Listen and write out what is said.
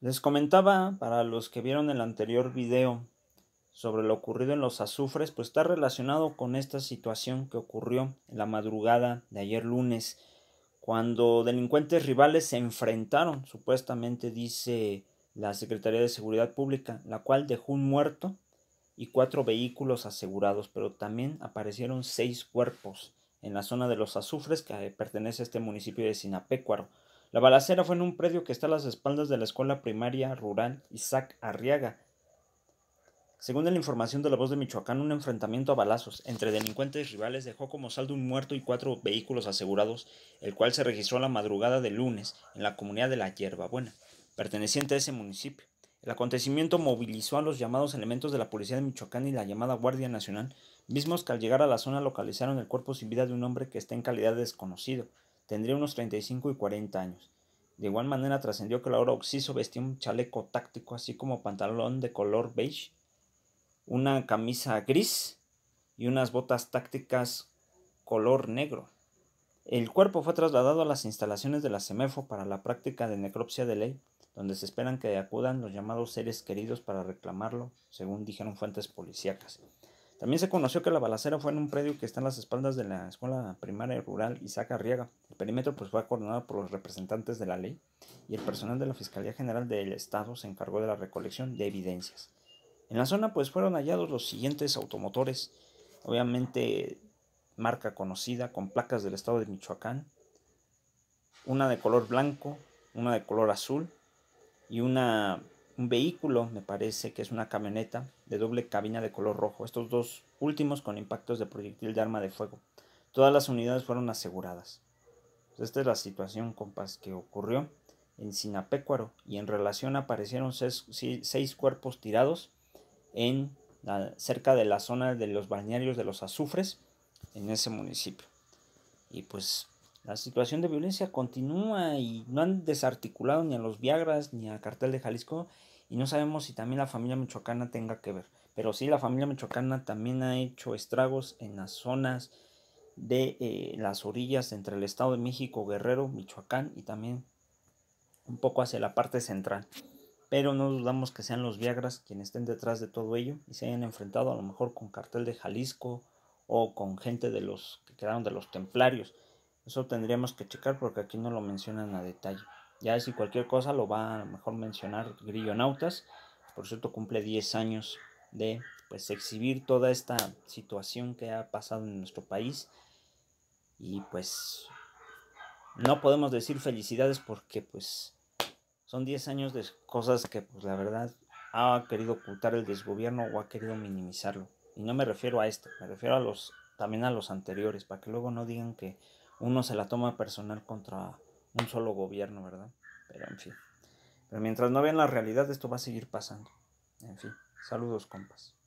Les comentaba, para los que vieron el anterior video sobre lo ocurrido en los azufres, pues está relacionado con esta situación que ocurrió en la madrugada de ayer lunes, cuando delincuentes rivales se enfrentaron, supuestamente dice la Secretaría de Seguridad Pública, la cual dejó un muerto y cuatro vehículos asegurados, pero también aparecieron seis cuerpos en la zona de los azufres que pertenece a este municipio de Sinapecuaro. La balacera fue en un predio que está a las espaldas de la escuela primaria rural Isaac Arriaga. Según la información de la voz de Michoacán, un enfrentamiento a balazos entre delincuentes rivales dejó como saldo un muerto y cuatro vehículos asegurados, el cual se registró a la madrugada de lunes en la comunidad de La Buena, perteneciente a ese municipio. El acontecimiento movilizó a los llamados elementos de la Policía de Michoacán y la llamada Guardia Nacional, mismos que al llegar a la zona localizaron el cuerpo sin vida de un hombre que está en calidad de desconocido. Tendría unos 35 y 40 años. De igual manera trascendió que Laura Oxiso vestía un chaleco táctico, así como pantalón de color beige, una camisa gris y unas botas tácticas color negro. El cuerpo fue trasladado a las instalaciones de la CEMEFO para la práctica de necropsia de ley, donde se esperan que acudan los llamados seres queridos para reclamarlo, según dijeron fuentes policíacas. También se conoció que la balacera fue en un predio que está en las espaldas de la Escuela Primaria Rural Isaac Arriaga. El perímetro pues, fue acordonado por los representantes de la ley y el personal de la Fiscalía General del Estado se encargó de la recolección de evidencias. En la zona pues fueron hallados los siguientes automotores, obviamente marca conocida, con placas del estado de Michoacán, una de color blanco, una de color azul y una un vehículo, me parece que es una camioneta de doble cabina de color rojo, estos dos últimos con impactos de proyectil de arma de fuego. Todas las unidades fueron aseguradas. Pues esta es la situación, compas, que ocurrió en Sinapecuaro y en relación aparecieron seis, cuerpos tirados en cerca de la zona de los balnearios de los azufres en ese municipio. Y pues la situación de violencia continúa y no han desarticulado ni a los Viagras ni al Cartel de Jalisco y no sabemos si también la familia michoacana tenga que ver. Pero sí, la familia michoacana también ha hecho estragos en las zonas de eh, las orillas entre el Estado de México, Guerrero, Michoacán y también un poco hacia la parte central. Pero no dudamos que sean los Viagras quienes estén detrás de todo ello y se hayan enfrentado a lo mejor con cartel de Jalisco o con gente de los que quedaron de los templarios. Eso tendríamos que checar porque aquí no lo mencionan a detalle. Ya si cualquier cosa lo va a, mejor mencionar Grillo Nautas. Por cierto, cumple 10 años de pues exhibir toda esta situación que ha pasado en nuestro país. Y pues no podemos decir felicidades porque pues son 10 años de cosas que pues la verdad ha querido ocultar el desgobierno o ha querido minimizarlo. Y no me refiero a esto, me refiero a los también a los anteriores, para que luego no digan que uno se la toma personal contra un solo gobierno, ¿verdad? Pero en fin. Pero mientras no vean la realidad, esto va a seguir pasando. En fin, saludos compas.